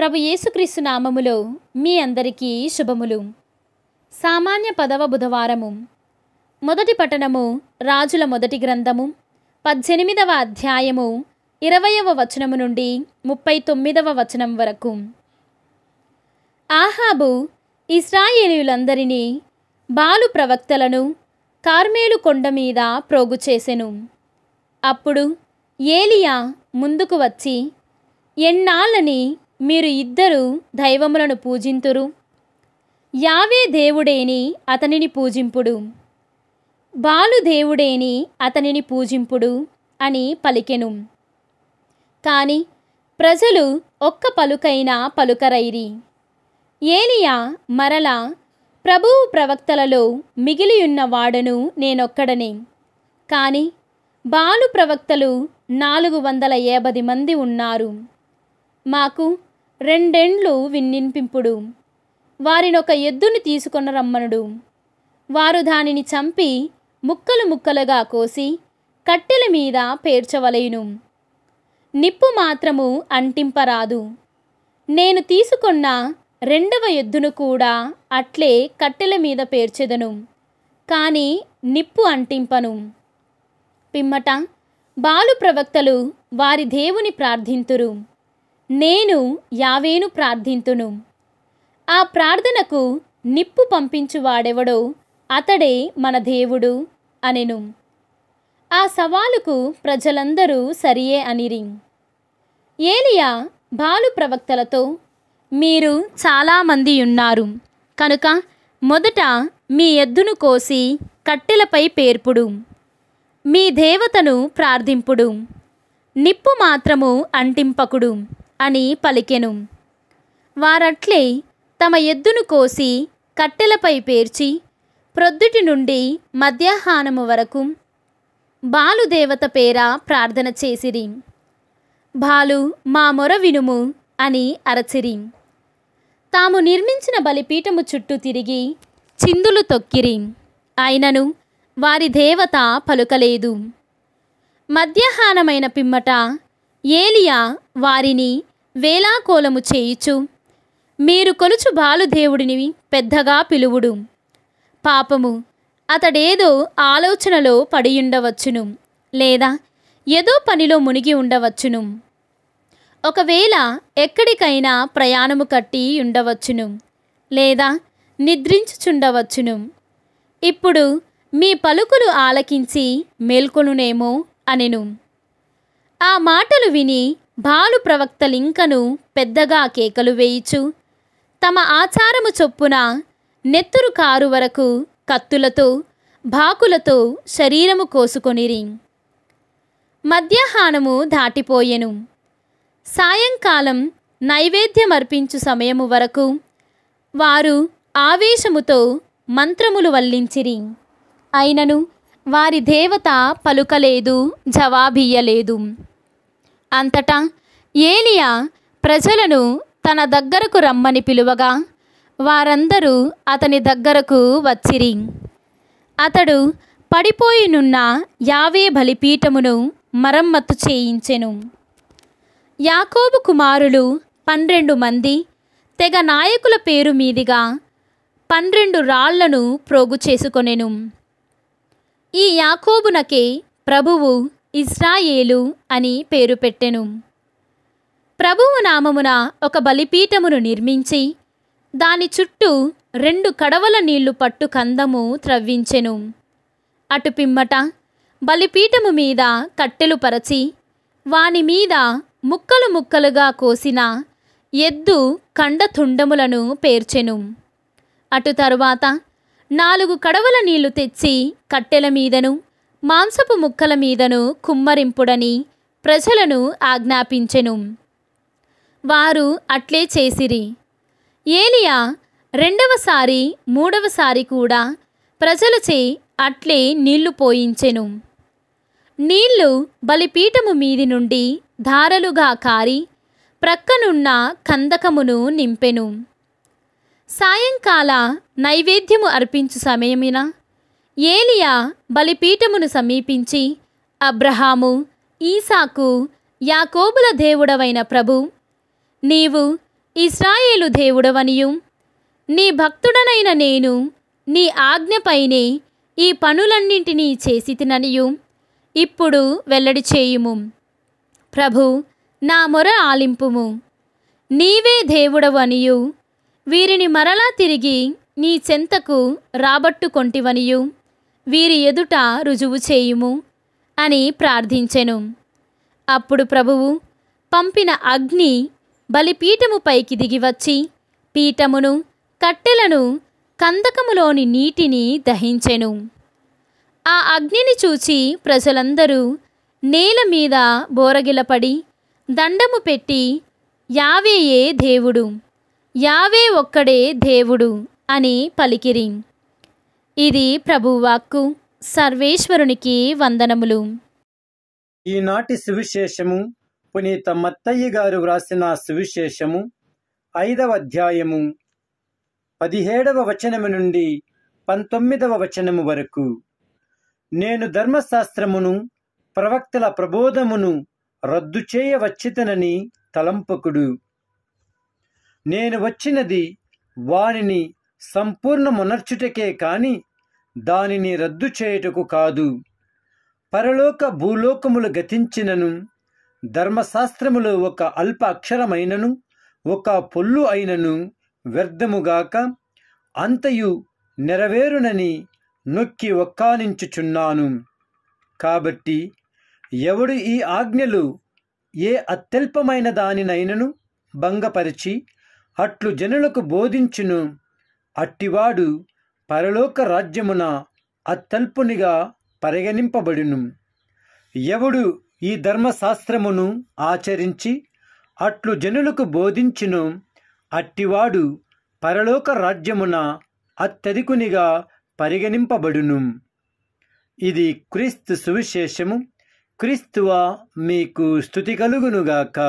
ప్రభు యేసుక్రీస్తు నామములో మీ అందరికీ శుభములు సామాన్య పదవ బుధవారము మొదటి పట్టణము రాజుల మొదటి గ్రంథము పద్దెనిమిదవ అధ్యాయము ఇరవయవ వచనము నుండి ముప్పై తొమ్మిదవ వచనం వరకు ఆహాబు ఇస్రాయేలీలందరినీ బాలు ప్రవక్తలను కార్మేలు కొండ మీద ప్రోగు చేసెను అప్పుడు ఏలియా ముందుకు వచ్చి ఎన్నాళ్ళని మీరు ఇద్దరు దైవములను పూజింతురు యావే దేవుడేని అతనిని పూజింపుడు బాలు దేవుడేని అతనిని పూజింపుడు అని పలికెను కాని ప్రజలు ఒక్క పలుకైనా పలుకరైరి ఏలియా మరలా ప్రభువు ప్రవక్తలలో మిగిలియున్న వాడను నేనొక్కడనే కాని బాలు ప్రవక్తలు నాలుగు వందల యాభై మంది ఉన్నారు మాకు రెండేండ్లు విన్నింపింపుడు వారినొక ఎద్దుని తీసుకొని రమ్మనుడు వారు దానిని చంపి ముక్కలు ముక్కలుగా కోసి కట్టెల మీద పేర్చవలయును నిప్పు మాత్రము అంటింపరాదు నేను తీసుకున్న రెండవ ఎద్దును కూడా అట్లే కట్టెల మీద పేర్చెదను కానీ నిప్పు అంటింపను పిమ్మట బాలు ప్రవక్తలు వారి దేవుని ప్రార్థింతురు నేను యావేను ప్రార్థింతును ఆ ప్రార్థనకు నిప్పు పంపించువాడెవడో అతడే మన దేవుడు అనెను ఆ సవాలుకు ప్రజలందరూ సరియే అనిరి ఏలియా బాలు ప్రవక్తలతో మీరు చాలామంది ఉన్నారు కనుక మొదట మీ ఎద్దును కోసి కట్టెలపై పేర్పుడు మీ దేవతను ప్రార్థింపుడు నిప్పు మాత్రము అంటింపకుడు అని పలికెను వారట్లే తమ ఎద్దును కోసి కట్టెలపై పేర్చి ప్రొద్దుటి నుండి మధ్యాహ్నము వరకు బాలుదేవత పేర ప్రార్థన చేసిరి బాలు మా మొర వినుము అని అరచిరి తాము నిర్మించిన బలిపీఠము చుట్టూ తిరిగి చిందులు తొక్కిరి అయినను వారి దేవత పలుకలేదు మధ్యాహ్నమైన పిమ్మట ఏలియా వారిని వేలాకోలము చేయుచు మీరు కొలుచు బాలుదేవుడిని పెద్దగా పిలువుడు పాపము అతడేదో ఆలోచనలో పడియుండవచ్చును లేదా ఏదో పనిలో మునిగి ఉండవచ్చును ఒకవేళ ఎక్కడికైనా ప్రయాణము కట్టి ఉండవచ్చును లేదా నిద్రించుచుండవచ్చును ఇప్పుడు మీ పలుకులు ఆలకించి మేల్కొనునేమో అనెను ఆ మాటలు విని బాలు ప్రవక్తలింకను పెద్దగా కేకలు వేయిచు తమ ఆచారము చొప్పున నెత్తురు కారు వరకు కత్తులతో బాకులతో శరీరము కోసుకొనిరి మధ్యాహ్నము దాటిపోయెను సాయంకాలం నైవేద్యమర్పించు సమయము వరకు వారు ఆవేశముతో మంత్రములు వల్లించిరి అయినను వారి దేవత పలుకలేదు జవాబీయలేదు అంతటా ఏలియా ప్రజలను తన దగ్గరకు రమ్మని పిలువగా వారందరూ అతని దగ్గరకు వచ్చిరి అతడు పడిపోయినున్న యావే బలిపీఠమును మరమ్మత్తు చేయించెను యాకోబు కుమారులు పన్నెండు మంది తెగ నాయకుల పేరు మీదిగా పన్నెండు రాళ్లను ప్రోగు చేసుకొనెను ఈ యాకోబునకే ప్రభువు ఇజ్రాయేలు అని పేరు పెట్టెను ప్రభువు నామమున ఒక బలిపీఠమును నిర్మించి దాని చుట్టూ రెండు కడవల నీళ్లు పట్టు కందము త్రవ్వించెను అటు పిమ్మట బలిపీఠము మీద కట్టెలు పరచి వాని మీద ముక్కలు ముక్కలుగా కోసిన ఎద్దు కండ తుండములను పేర్చెను అటు తరువాత నాలుగు కడవల నీళ్లు తెచ్చి కట్టెల మీదను మాంసపు ముక్కల మీదను కుమ్మరింపుడని ప్రజలను ఆజ్ఞాపించెను వారు అట్లే చేసిరి ఏలియా రెండవసారి మూడవసారి కూడా ప్రజలచే అట్లే నీళ్లు పోయించెను నీళ్లు బలిపీఠము మీది నుండి ధారలుగా కారి ప్రక్కనున్న కందకమును నింపెను సాయంకాల నైవేద్యము అర్పించు సమయమినా ఏలియా బలిపీఠమును సమీపించి అబ్రహాము ఈసాకు యాకోబుల దేవుడవైన ప్రభు నీవు ఇస్రాయేలు దేవుడవనియు నీ భక్తుడనైన నేను నీ ఆజ్ఞపైనే ఈ పనులన్నింటినీ చేసి తిననియు ఇప్పుడు వెల్లడి చేయుము ప్రభు నా మొర ఆలింపుము నీవే దేవుడవనియు వీరిని మరలా తిరిగి నీ చెంతకు రాబట్టుకొంటివనియు వీరి ఎదుట రుజువు చేయుము అని ప్రార్థించెను అప్పుడు ప్రభువు పంపిన అగ్ని బలిపీఠముపైకి దిగివచ్చి పీఠమును కట్టెలను కందకములోని నీటిని దహించెను ఆ అగ్నిని చూచి ప్రజలందరూ నేల మీద బోరగిలపడి దండము పెట్టి యావేయే దేవుడు యావే ఒక్కడే దేవుడు అని పలికిరి ఇది ప్రభువాక్కు సర్వేశ్వరునికి వందనములు ఈనాటి సువిశేషము పునీత మత్తయ్య గారు వ్రాసిన సువిశేషము ఐదవ అధ్యాయము పదిహేడవ వచనము నుండి పంతొమ్మిదవ వచనము వరకు నేను ధర్మశాస్త్రమును ప్రవక్తల ప్రబోధమును రద్దు చేయవచ్చితనని తలంపకుడు నేను వచ్చినది వానిని సంపూర్ణమునర్చుటకే కాని దానిని రద్దు చేయుటకు కాదు పరలోక భూలోకములు గతించినను ధర్మశాస్త్రములో ఒక అల్ప అక్షరమైనను ఒక పొల్లు అయినను వ్యర్థముగాక అంతయు నెరవేరునని నొక్కి ఒక్కానించుచున్నాను కాబట్టి ఎవడు ఈ ఆజ్ఞలు ఏ అత్యల్పమైన దానినైనను భంగపరిచి అట్లు జనులకు బోధించును అట్టివాడు పరలోక రాజ్యమున అత్యల్పునిగా పరిగణింపబడును ఎవడు ఈ ధర్మశాస్త్రమును ఆచరించి అట్లు జనులకు బోధించును అట్టివాడు పరలోక రాజ్యమున అత్యధికునిగా పరిగణింపబడును ఇది క్రీస్తు సువిశేషము క్రీస్తువా మీకు స్థుతి కలుగునుగాక